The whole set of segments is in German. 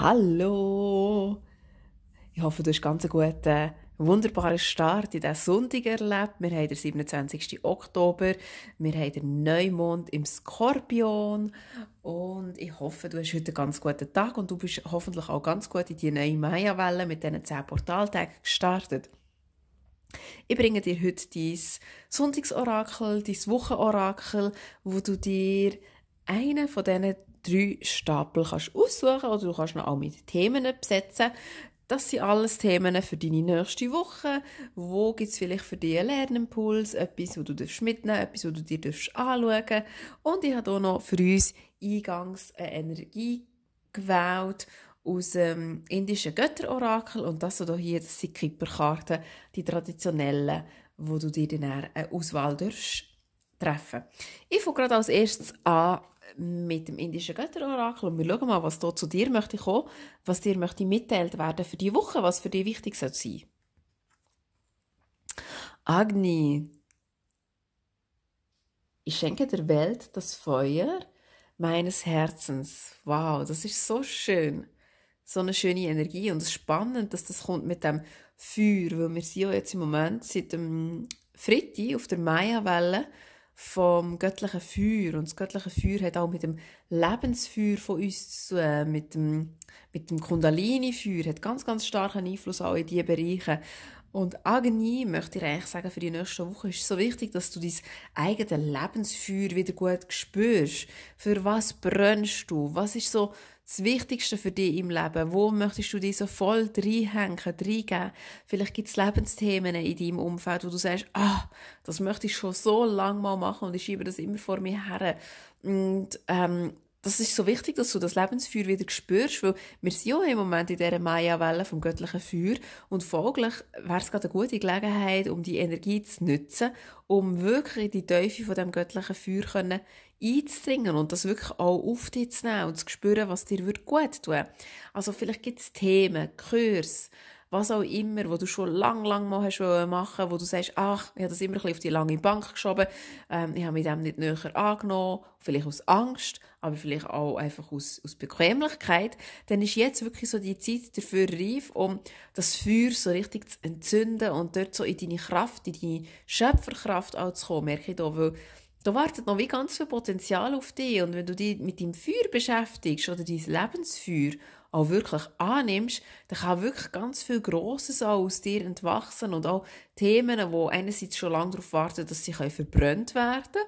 Hallo! Ich hoffe, du hast ganz einen guten, wunderbaren Start in diesen Sonntag erlebt. Wir haben den 27. Oktober, wir haben den Neumond im Skorpion und ich hoffe, du hast heute einen ganz guten Tag und du bist hoffentlich auch ganz gut in die neue Maya-Welle mit diesen 10 Portaltagen gestartet. Ich bringe dir heute dein Sonntagsorakel, dein Wochenorakel, wo du dir einen von diesen drei Stapel kannst aussuchen oder du kannst noch auch mit Themen besetzen. Das sind alles Themen für deine nächste Woche. Wo gibt es vielleicht für dich einen Lernimpuls, etwas, wo du mitnehmen etwas, wo du dir anschauen darfst. Und ich habe auch noch für uns eingangs eine Energie gewählt aus dem indischen Götterorakel. Und das hier, das sind die Kipperkarten, die traditionellen, wo du dir dann eine Auswahl treffen darfst. Ich fange gerade als erstes an mit dem indischen Götterorakel und wir schauen mal, was da zu dir möchte kommen, was dir möchte mitteilt werden für die Woche, was für dich wichtig sein soll. Agni, ich schenke der Welt das Feuer meines Herzens. Wow, das ist so schön. So eine schöne Energie und es ist spannend, dass das kommt mit dem Feuer, weil wir sind ja jetzt im Moment seit dem Fritti auf der Maya-Welle vom göttlichen Feuer. Und das göttliche Feuer hat auch mit dem Lebensfeuer von uns zu äh, tun, mit dem, mit dem Kundalini-Feuer, hat ganz, ganz starken Einfluss auch in diese Bereiche. Und Agni, möchte ich eigentlich sagen, für die nächste Woche ist es so wichtig, dass du dein eigenes Lebensfeuer wieder gut spürst. Für was brennst du? Was ist so das Wichtigste für dich im Leben? Wo möchtest du dich so voll reinhängen, reingeben? Vielleicht gibt es Lebensthemen in deinem Umfeld, wo du sagst, ah, das möchte ich schon so lange mal machen und ich schiebe das immer vor mir her. Und ähm, das ist so wichtig, dass du das Lebensfeuer wieder spürst, weil wir sind ja im Moment in dieser Maya-Welle vom göttlichen Feuer und folglich wäre es gerade eine gute Gelegenheit, um die Energie zu nutzen, um wirklich in die Teufel von dem göttlichen Feuer können einzudringen und das wirklich auch auf dich zu nehmen und zu spüren, was dir gut tun Also vielleicht gibt es Themen, Kurs, was auch immer, wo du schon lang, lang mal hast machen wo du sagst, ach, ich habe das immer ein bisschen auf die lange Bank geschoben, ähm, ich habe mich dem nicht näher angenommen, vielleicht aus Angst, aber vielleicht auch einfach aus, aus Bequemlichkeit, dann ist jetzt wirklich so die Zeit dafür reif, um das Feuer so richtig zu entzünden und dort so in deine Kraft, in deine Schöpferkraft auch zu kommen, merke ich da, weil da wartet noch wie ganz viel Potenzial auf dich. Und wenn du dich mit deinem Feuer beschäftigst oder dein Lebensfeuer auch wirklich annimmst, dann kann wirklich ganz viel Grosses auch aus dir entwachsen und auch Themen, wo einerseits schon lange darauf warten, dass sie verbrannt werden können,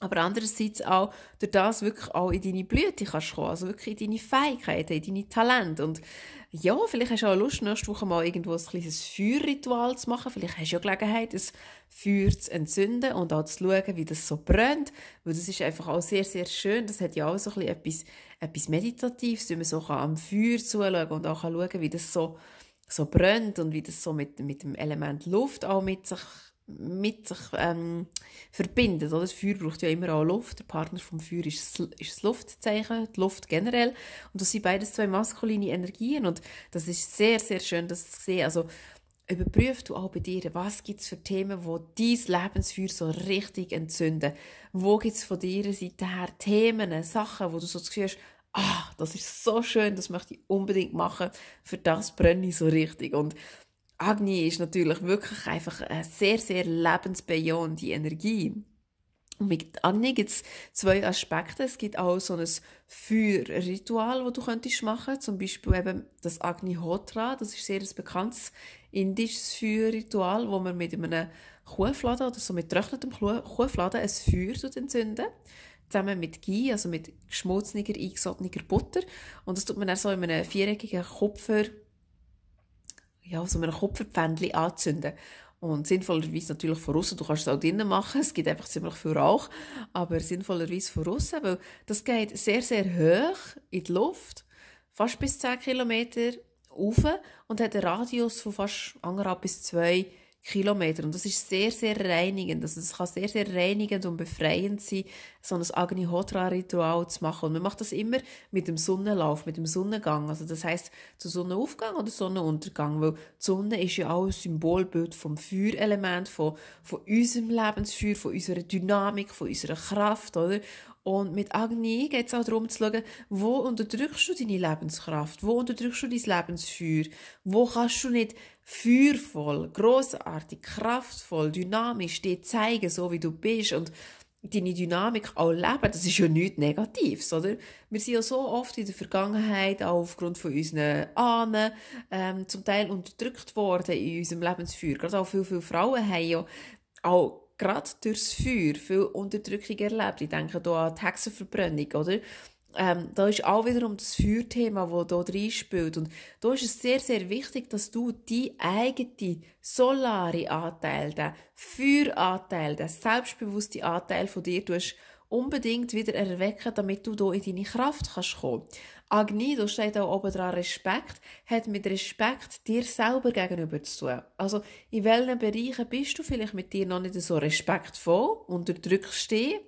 aber andererseits auch durch das wirklich auch in deine Blüte kannst kommen, also wirklich in deine Fähigkeiten, in deine Talente und ja, vielleicht hast du auch Lust, nächste Woche mal irgendwo ein kleines Feuerritual zu machen. Vielleicht hast du ja Gelegenheit, ein Feuer zu entzünden und auch zu schauen, wie das so brennt. Weil das ist einfach auch sehr, sehr schön. Das hat ja auch so ein bisschen etwas, etwas Meditatives, wenn man so am Feuer zuschauen kann und auch schauen kann, wie das so, so brennt und wie das so mit, mit dem Element Luft auch mit sich mit sich ähm, verbindet. Das Feuer braucht ja immer auch Luft. Der Partner vom Feuer ist, ist das Luftzeichen, die Luft generell. Und das sind beides zwei maskuline Energien. Und das ist sehr, sehr schön, das zu sehen. Also überprüf du auch bei dir, was gibt es für Themen, wo dein Lebensfeuer so richtig entzünden. Wo gibt es von deiner Seite her Themen, Sachen, wo du so das Gefühl hast, ah, das ist so schön, das möchte ich unbedingt machen, für das brenne ich so richtig. Und Agni ist natürlich wirklich einfach eine sehr, sehr lebensbejahende Energie. Und mit Agni gibt es zwei Aspekte. Es gibt auch so ein Feuerritual, das du könntest machen Zum Beispiel eben das Agni Hotra. Das ist sehr ein bekanntes indisches Feuerritual, wo man mit einem Kuhfladen oder so mit getrocknetem Kuhfladen ein Feuer entzünden zusammen mit Ghee, also mit geschmolzener, eingesottener Butter. Und das tut man dann so in einem viereckigen Kupfer ja, so einem Kupferpfändchen anzünden. Und sinnvollerweise natürlich von außen. Du kannst es auch drinnen machen. Es gibt einfach ziemlich viel Rauch. Aber sinnvollerweise von außen, weil das geht sehr, sehr hoch in die Luft. Fast bis 10 Kilometer rauf und hat einen Radius von fast anderthalb bis 2 Kilometern Kilometer. Und das ist sehr, sehr reinigend. Also es kann sehr, sehr reinigend und befreiend sein, so ein Agni Hotra ritual zu machen. Und man macht das immer mit dem Sonnenlauf, mit dem Sonnengang. Also das heißt zu Sonnenaufgang oder Sonnenuntergang, weil die Sonne ist ja auch ein Symbolbild vom Feuerelement, von, von unserem Lebensfeuer, von unserer Dynamik, von unserer Kraft, oder? Und mit Agni geht es auch darum zu schauen, wo unterdrückst du deine Lebenskraft? Wo unterdrückst du dein Lebensfeuer? Wo kannst du nicht feuervoll, großartig, kraftvoll, dynamisch dir zeigen, so wie du bist und deine Dynamik auch leben? Das ist ja nichts Negatives, oder? Wir sind ja so oft in der Vergangenheit, auch aufgrund von unseren Ahnen, ähm, zum Teil unterdrückt worden in unserem Lebensfeuer. Gerade auch viele, viele Frauen haben ja auch gerade durchs Feuer viel Unterdrückung erlebt. Ich denke hier an die Hexenverbrennung, oder? Ähm, da ist auch wiederum das Feuerthema, das hier drin spielt. Und da ist es sehr, sehr wichtig, dass du die eigene solare Anteil, den Feueranteil, den selbstbewussten Anteil von dir unbedingt wieder erwecken, damit du hier in deine Kraft kommen kannst Agni, da steht auch oben dran Respekt, hat mit Respekt dir selber gegenüber zu tun. Also, in welchen Bereichen bist du vielleicht mit dir noch nicht so respektvoll, unterdrückst dich,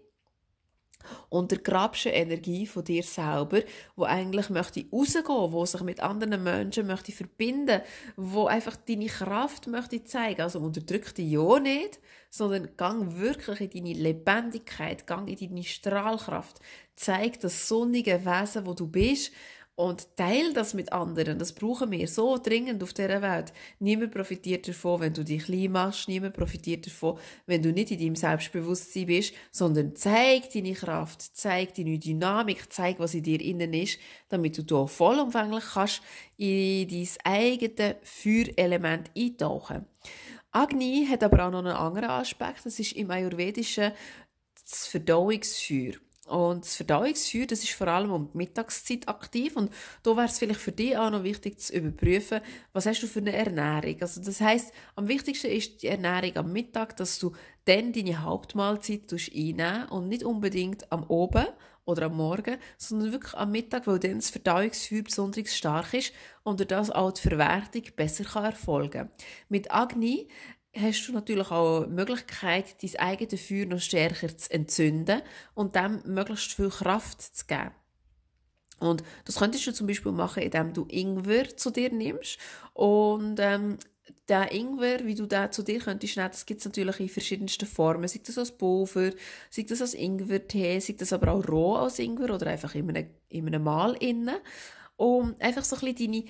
und der grabschen Energie von dir selber, wo eigentlich möchte rausgehen, wo sich mit anderen Menschen möchte verbinden, wo einfach deine Kraft möchte zeigen. Also unterdrück die ja nicht, sondern gang wirklich in deine Lebendigkeit, gang in deine Strahlkraft, zeig das sonnige Wesen, wo du bist und teil das mit anderen. Das brauchen wir so dringend auf dieser Welt. Niemand profitiert davon, wenn du dich klein machst. Niemand profitiert davon, wenn du nicht in deinem Selbstbewusstsein bist, sondern zeig deine Kraft, zeig deine Dynamik, zeig, was in dir innen ist, damit du hier vollumfänglich kannst in dein eigenes Feuerelement eintauchen. Agni hat aber auch noch einen anderen Aspekt. Das ist im Ayurvedischen das Verdauungsfeuer. Und das Verdauungsfeuer, das ist vor allem um die Mittagszeit aktiv und da wäre es vielleicht für dich auch noch wichtig zu überprüfen, was hast du für eine Ernährung. Also das heißt, am wichtigsten ist die Ernährung am Mittag, dass du dann deine Hauptmahlzeit einnehmen und nicht unbedingt am Oben oder am Morgen, sondern wirklich am Mittag, weil dann das Verdauungsfeuer besonders stark ist und das auch die Verwertung besser kann erfolgen Mit Agni hast du natürlich auch die Möglichkeit, dein eigenes Feuer noch stärker zu entzünden und dem möglichst viel Kraft zu geben. Und das könntest du zum Beispiel machen, indem du Ingwer zu dir nimmst und ähm, der Ingwer, wie du den zu dir könntest das gibt es natürlich in verschiedensten Formen. Sei das als Pulver, sei das als Ingwertee, sei das aber auch roh als Ingwer oder einfach in einem, in einem Mahl innen. Um einfach so ein bisschen deine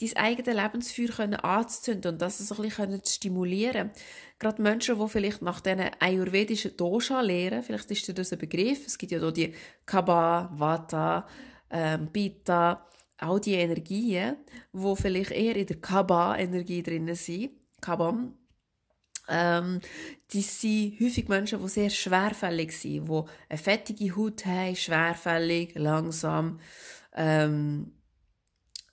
dein eigenes Lebensfeuer können anzuzünden und das so ein bisschen stimulieren Gerade Menschen, die vielleicht nach diesen ayurvedischen Dosha lehren, vielleicht ist dir das ein Begriff, es gibt ja hier die Kaba, Vata, ähm, Pitta, all die Energien, die vielleicht eher in der Kaba-Energie drin sind, Kabam, ähm, die sind häufig Menschen, die sehr schwerfällig sind, die eine fettige Haut haben, schwerfällig, langsam, ähm,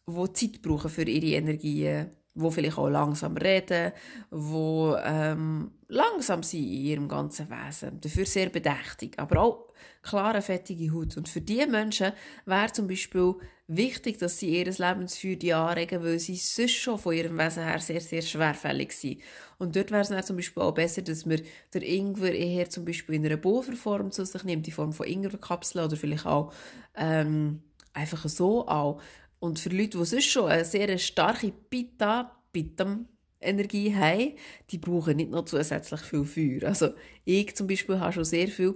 die Zeit brauchen für ihre Energien, wo vielleicht auch langsam reden, wo ähm, langsam sind in ihrem ganzen Wesen, dafür sehr bedächtig, aber auch klare, fettige Haut. Und für diese Menschen wäre zum Beispiel wichtig, dass sie ihr die anregen, weil sie sonst schon von ihrem Wesen her sehr, sehr schwerfällig sind. Und dort wäre es dann zum Beispiel auch besser, dass man der Ingwer eher zum Beispiel in einer Pulverform zu sich nimmt, in Form von Ingwerkapseln oder vielleicht auch ähm, einfach so auch und für Leute, die sonst schon eine sehr starke Pitta, Pittam, Energie haben, die brauchen nicht noch zusätzlich viel Feuer. Also ich zum Beispiel habe schon sehr viel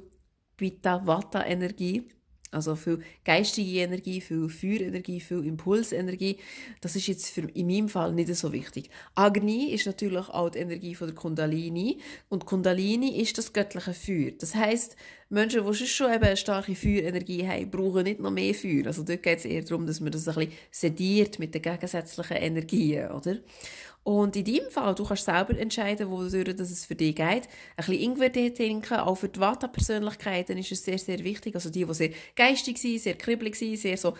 Pitta Vata Energie, also viel geistige Energie, viel Feuerenergie, viel Impulsenergie. Das ist jetzt für, in meinem Fall nicht so wichtig. Agni ist natürlich auch die Energie von der Kundalini und Kundalini ist das göttliche Feuer. Das heißt, Menschen, die schon eben eine starke Feuerenergie haben, brauchen nicht noch mehr Feuer. Also dort geht es eher darum, dass man das ein bisschen sediert mit den gegensätzlichen Energien, oder? Und in deinem Fall, du kannst selber entscheiden, wodurch dass es für dich geht. Ein bisschen Ingwer trinken, auch für die Vata-Persönlichkeiten ist es sehr, sehr wichtig. Also die, die sehr geistig sind, sehr kribbelig sind, sehr so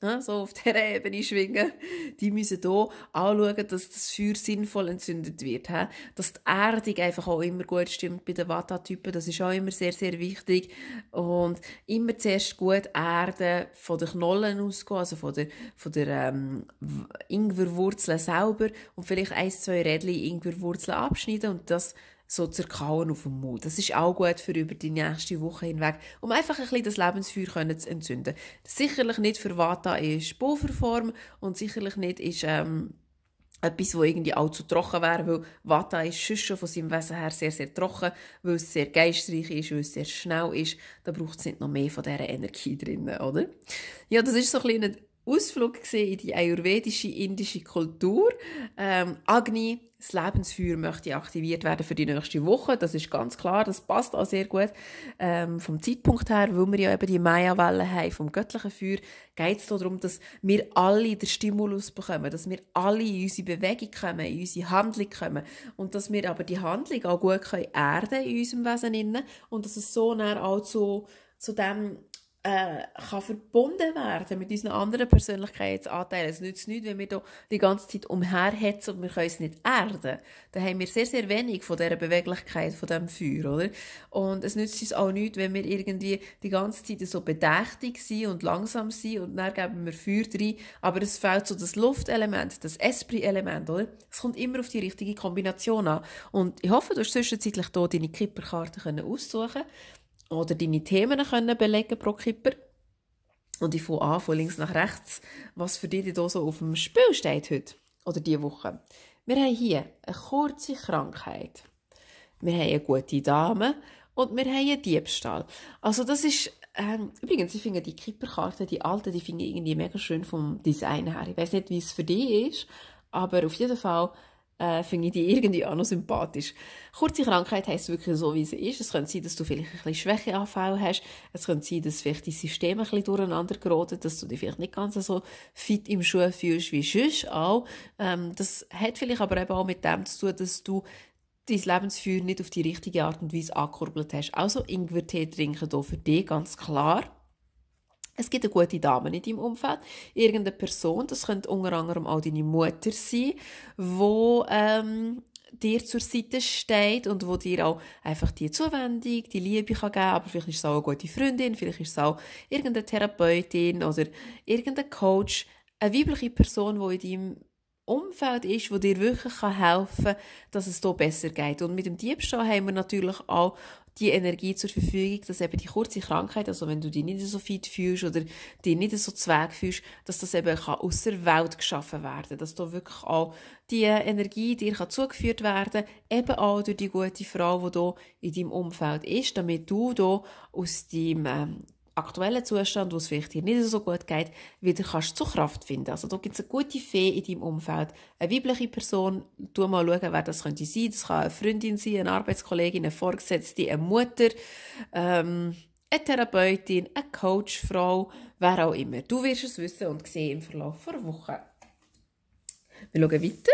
Ne, so auf dieser Ebene schwingen, die müssen hier anschauen, dass das Feuer sinnvoll entzündet wird. Dass die Erdung einfach auch immer gut stimmt bei den Vata-Typen, das ist auch immer sehr, sehr wichtig. Und immer zuerst gut erden, von den Knollen ausgehen, also von der, von der ähm, Ingwerwurzel selber und vielleicht ein, zwei Rädchen Ingwerwurzeln abschneiden und das so zerkauen auf dem Mund. Das ist auch gut für über die nächste Woche hinweg, um einfach ein bisschen das Lebensfeuer zu entzünden. Sicherlich nicht für Vata ist Pulverform und sicherlich nicht ist ähm, etwas, wo irgendwie allzu trocken wäre, weil Vata ist schon von seinem Wesen her sehr, sehr trocken, weil es sehr geistreich ist, weil es sehr schnell ist. Da braucht es nicht noch mehr von dieser Energie drin, oder? Ja, das ist so ein bisschen Ausflug in die ayurvedische indische Kultur. Ähm, Agni, das Lebensfeuer möchte aktiviert werden für die nächste Woche. Das ist ganz klar, das passt auch sehr gut. Ähm, vom Zeitpunkt her, weil wir ja eben die Maya-Welle haben, vom göttlichen Feuer, geht es darum, dass wir alle den Stimulus bekommen, dass wir alle in unsere Bewegung kommen, in unsere Handlung kommen und dass wir aber die Handlung auch gut können erden in unserem Wesen innen und dass es so näher auch zu, zu dem äh, kann verbunden werden mit unseren anderen Persönlichkeitsanteilen. Es nützt nichts, wenn wir da die ganze Zeit umherhetzen und wir können es nicht erden. Da haben wir sehr, sehr wenig von dieser Beweglichkeit, von diesem Feuer, oder? Und es nützt uns auch nichts, wenn wir irgendwie die ganze Zeit so bedächtig sind und langsam sind und dann geben wir Feuer rein, aber es fehlt so das Luftelement, das Esprit-Element, oder? Es kommt immer auf die richtige Kombination an. Und ich hoffe, du hast zwischenzeitlich hier deine Kipperkarte aussuchen können oder deine Themen können belegen pro Kipper. Und ich fange an, von links nach rechts, was für dich hier so auf dem Spiel steht heute oder diese Woche. Wir haben hier eine kurze Krankheit. Wir haben eine gute Dame und wir haben einen Diebstahl. Also das ist, ähm, übrigens, ich finde die Kipperkarten, die alten, die finde ich irgendwie mega schön vom Design her. Ich weiß nicht, wie es für dich ist, aber auf jeden Fall äh, finde ich die irgendwie auch noch sympathisch. Kurze Krankheit heisst wirklich so, wie sie ist. Es könnte sein, dass du vielleicht ein bisschen Schwächeanfall hast. Es könnte sein, dass vielleicht dein System ein bisschen durcheinander gerodet, dass du dich vielleicht nicht ganz so fit im Schuh fühlst wie sonst auch. Ähm, das hat vielleicht aber eben auch mit dem zu tun, dass du dein Lebensführer nicht auf die richtige Art und Weise angekurbelt hast. Also Ingwertee trinken hier für dich ganz klar. Es gibt eine gute Dame in deinem Umfeld, irgendeine Person, das könnte unter anderem auch deine Mutter sein, wo ähm, dir zur Seite steht und wo dir auch einfach die Zuwendung, die Liebe kann geben aber vielleicht ist es auch eine gute Freundin, vielleicht ist es auch irgendeine Therapeutin oder irgendein Coach, eine weibliche Person, die in deinem Umfeld ist, wo dir wirklich helfen kann, dass es hier besser geht. Und mit dem Diebstahl haben wir natürlich auch die Energie zur Verfügung, dass eben die kurze Krankheit, also wenn du dich nicht so fit fühlst oder dich nicht so zweig fühlst, dass das eben aus der Welt geschaffen werden kann. Dass da wirklich auch die Energie dir kann zugeführt werden eben auch durch die gute Frau, die hier in deinem Umfeld ist, damit du hier aus deinem ähm, aktuellen Zustand, wo es vielleicht dir nicht so gut geht, wieder kannst zur Kraft finden. Also da gibt es eine gute Fee in deinem Umfeld, eine weibliche Person, du mal schauen, wer das könnte sein. Das kann eine Freundin sein, eine Arbeitskollegin, eine Vorgesetzte, eine Mutter, ähm, eine Therapeutin, eine Coachfrau, wer auch immer. Du wirst es wissen und sehen im Verlauf der Woche. Wir schauen weiter,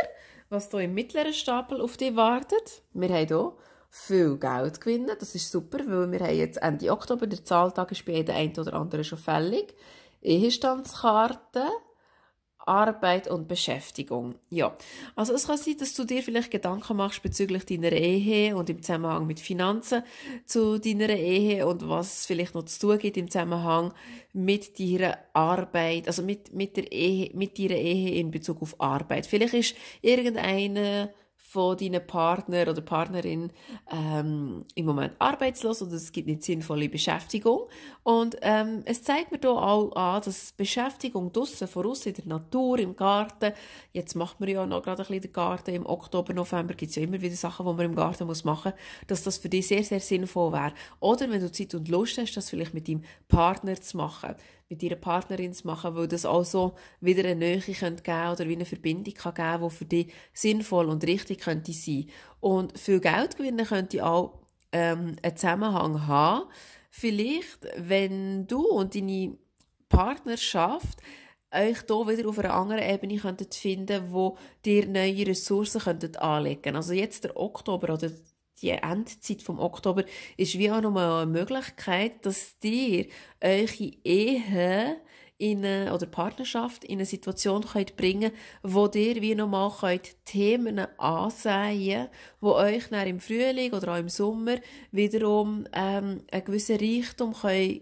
was hier im mittleren Stapel auf dich wartet. Wir haben hier viel Geld gewinnen. Das ist super, weil wir haben jetzt Ende Oktober, der Zahltag ist bei jedem einen oder anderen schon fällig. Ehestandskarte, Arbeit und Beschäftigung. Ja, also es kann sein, dass du dir vielleicht Gedanken machst bezüglich deiner Ehe und im Zusammenhang mit Finanzen zu deiner Ehe und was es vielleicht noch zu tun gibt im Zusammenhang mit deiner Arbeit, also mit, mit der Ehe, mit deiner Ehe in Bezug auf Arbeit. Vielleicht ist irgendeine von deinen Partner oder Partnerin ähm, im Moment arbeitslos oder es gibt nicht sinnvolle Beschäftigung. Und ähm, es zeigt mir hier auch an, dass Beschäftigung draussen, voraus in der Natur, im Garten, jetzt macht man ja noch gerade ein bisschen den Garten, im Oktober, November gibt es ja immer wieder Sachen, die man im Garten muss machen muss, dass das für dich sehr, sehr sinnvoll wäre. Oder wenn du Zeit und Lust hast, das vielleicht mit deinem Partner zu machen mit ihrer Partnerin zu machen, weil das auch so wieder eine Nähe geben könnte oder wie eine Verbindung kann geben kann, die für dich sinnvoll und richtig könnte sein. Und viel Geld gewinnen könnte auch ähm, einen Zusammenhang haben. Vielleicht, wenn du und deine Partnerschaft euch hier wieder auf einer anderen Ebene könntet finden wo dir neue Ressourcen könntet anlegen Also jetzt der Oktober oder die Endzeit vom Oktober ist wie auch nochmal eine Möglichkeit, dass dir eure Ehe in eine, oder Partnerschaft in eine Situation könnt bringen wo ihr wie nochmal Themen ansehen wo euch dann im Frühling oder auch im Sommer wiederum ähm, einen gewissen Reichtum können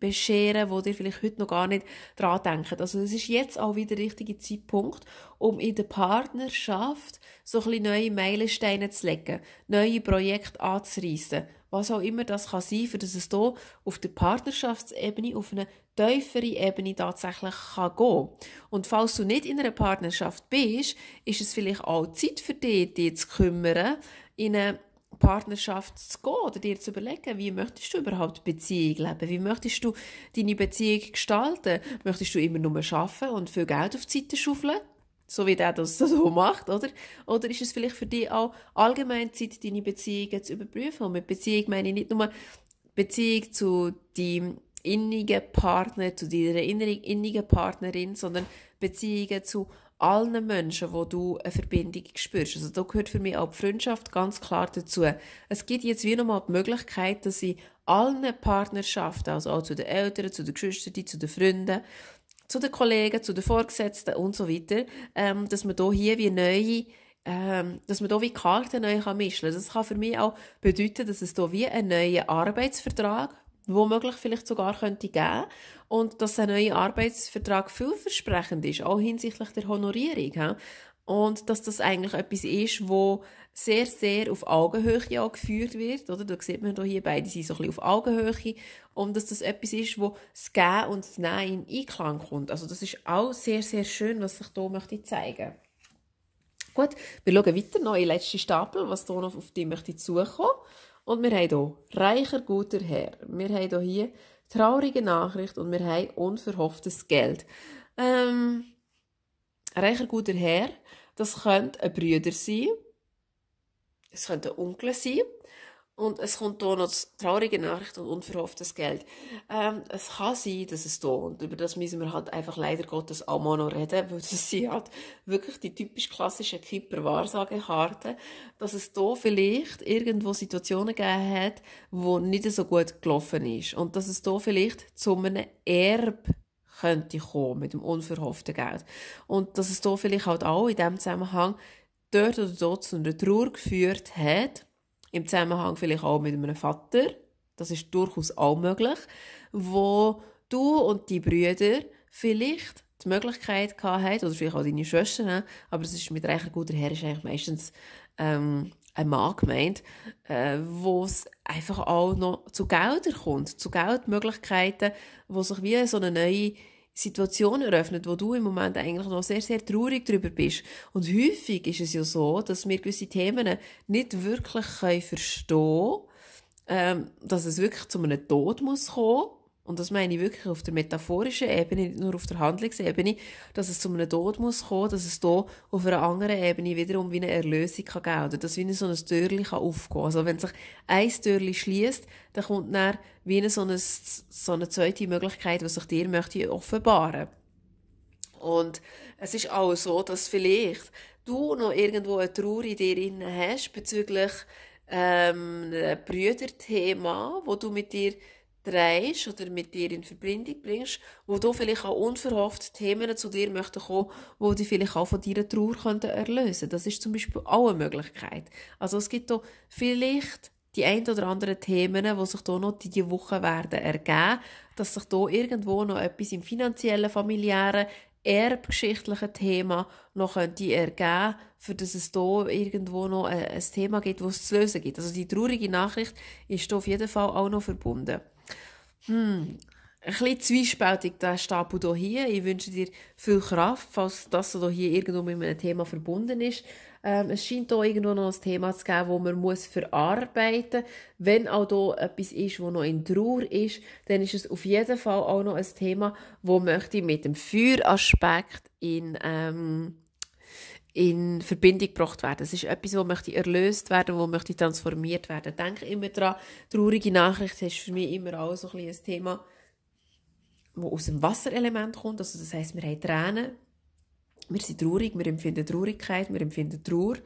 bescheren, wo ihr vielleicht heute noch gar nicht dran denkt. Also es ist jetzt auch wieder der richtige Zeitpunkt, um in der Partnerschaft so ein bisschen neue Meilensteine zu legen, neue Projekte anzureissen, was auch immer das kann sein, für dass es hier auf der Partnerschaftsebene, auf eine tiefere Ebene tatsächlich kann gehen Und falls du nicht in einer Partnerschaft bist, ist es vielleicht auch Zeit für dich, dich zu kümmern, in eine Partnerschaft zu gehen oder dir zu überlegen, wie möchtest du überhaupt Beziehung leben? Wie möchtest du deine Beziehung gestalten? Möchtest du immer nur arbeiten und viel Geld auf die Seite schaufeln? So wie der das so macht, oder? Oder ist es vielleicht für dich auch allgemein Zeit, deine Beziehungen zu überprüfen? Und mit Beziehung meine ich nicht nur Beziehung zu deinem innige Partner, zu deiner innigen Partnerin, sondern Beziehungen zu allen Menschen, wo du eine Verbindung spürst. Also da gehört für mich auch die Freundschaft ganz klar dazu. Es gibt jetzt wie nochmal die Möglichkeit, dass ich allen Partnerschaften, also auch zu den Eltern, zu den Geschwistern, zu den Freunden, zu den Kollegen, zu den Vorgesetzten und so weiter, ähm, dass man da hier wie neue ähm, dass man da wie Karten neu kann mischen kann. Das kann für mich auch bedeuten, dass es da wie einen neuen Arbeitsvertrag womöglich vielleicht sogar könnte geben und dass ein neuer Arbeitsvertrag vielversprechend ist, auch hinsichtlich der Honorierung. He? Und dass das eigentlich etwas ist, wo sehr, sehr auf Augenhöhe auch geführt wird, oder? Da sieht man hier, beide sind so ein bisschen auf Augenhöhe. Und dass das etwas ist, wo das Geben und das Nehmen in Einklang kommt. Also das ist auch sehr, sehr schön, was ich hier möchte zeigen möchte. Gut, wir schauen weiter noch in den letzten Stapel, was hier noch auf dich möchte zukommen möchte. Und wir haben hier reicher, guter Herr. Wir haben hier traurige Nachricht und wir haben unverhofftes Geld. Ähm, reicher, guter Herr, das könnte ein Brüder sein. Es könnte ein Onkel sein. Und es kommt hier noch die traurige Nachricht und unverhofftes Geld. Ähm, es kann sein, dass es da, und über das müssen wir halt einfach leider Gottes auch mal noch reden, weil das sind halt wirklich die typisch klassischen Kipper-Wahrsagekarten, dass es da vielleicht irgendwo Situationen gegeben hat, wo nicht so gut gelaufen ist. Und dass es da vielleicht zu einem Erb könnte kommen, mit dem unverhofften Geld. Und dass es da vielleicht halt auch in dem Zusammenhang dort oder dort zu einer Trauer geführt hat, im Zusammenhang vielleicht auch mit einem Vater, das ist durchaus auch möglich, wo du und die Brüder vielleicht die Möglichkeit gehabt oder vielleicht auch deine Schwestern, ne, aber es ist mit recht guter Herr ist eigentlich meistens ähm, ein Mann gemeint, äh, wo es einfach auch noch zu Geldern kommt, zu Geldmöglichkeiten, wo sich wie so eine neue Situation eröffnet, wo du im Moment eigentlich noch sehr, sehr traurig drüber bist. Und häufig ist es ja so, dass wir gewisse Themen nicht wirklich verstehen können, ähm, dass es wirklich zu einem Tod muss kommen und das meine ich wirklich auf der metaphorischen Ebene, nicht nur auf der Handlungsebene, dass es zu einem Tod muss kommen, dass es hier auf einer anderen Ebene wiederum wie eine Erlösung kann geben oder dass wie so ein Türli kann aufgehen Also wenn sich ein Türli schließt, dann kommt dann wie eine so, eine, so eine zweite Möglichkeit, die sich dir möchte offenbaren und es ist auch so, dass vielleicht du noch irgendwo eine Trauer in dir drin hast bezüglich ähm, Brüderthema, wo du mit dir drehst oder mit dir in Verbindung bringst, wo du vielleicht auch unverhofft Themen zu dir möchten kommen, wo die vielleicht auch von deiner Trauer könnten erlösen. Das ist zum Beispiel auch eine Möglichkeit. Also es gibt da vielleicht die ein oder anderen Themen, die sich hier noch diese Woche werden ergeben, dass sich hier irgendwo noch etwas im finanziellen, familiären, erbgeschichtlichen Thema noch könnte ergeben, für das es hier irgendwo noch ein, äh, ein Thema gibt, das es zu lösen gibt. Also die traurige Nachricht ist hier auf jeden Fall auch noch verbunden. Hm. Ein bisschen zwiespältig der Stapel hier. Ich wünsche dir viel Kraft, falls das hier irgendwo mit einem Thema verbunden ist. Ähm, es scheint hier irgendwo noch ein Thema zu geben, das man muss verarbeiten muss. Wenn auch hier etwas ist, das noch in Trauer ist, dann ist es auf jeden Fall auch noch ein Thema, das möchte ich mit dem Feueraspekt in... Ähm, in Verbindung gebracht werden. Es ist etwas, wo möchte erlöst werden, wo möchte transformiert werden. Denke immer daran, traurige Nachrichten ist für mich immer auch so ein, ein Thema, wo aus dem Wasserelement kommt. Also das heißt, wir haben Tränen, wir sind traurig, wir empfinden Traurigkeit, wir empfinden Trauer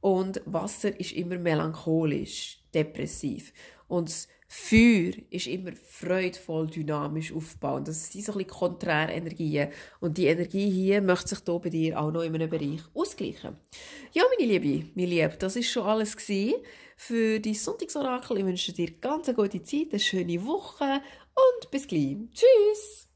und Wasser ist immer melancholisch, depressiv und Feuer ist immer freudvoll, dynamisch aufbauen. Das sind so ein bisschen konträre Energien. Und die Energie hier möchte sich hier bei dir auch noch in einem Bereich ausgleichen. Ja, meine Liebe, mein Lieb, das ist schon alles für die Sonntagsorakel. Ich wünsche dir ganz eine gute Zeit, eine schöne Woche und bis gleich. Tschüss!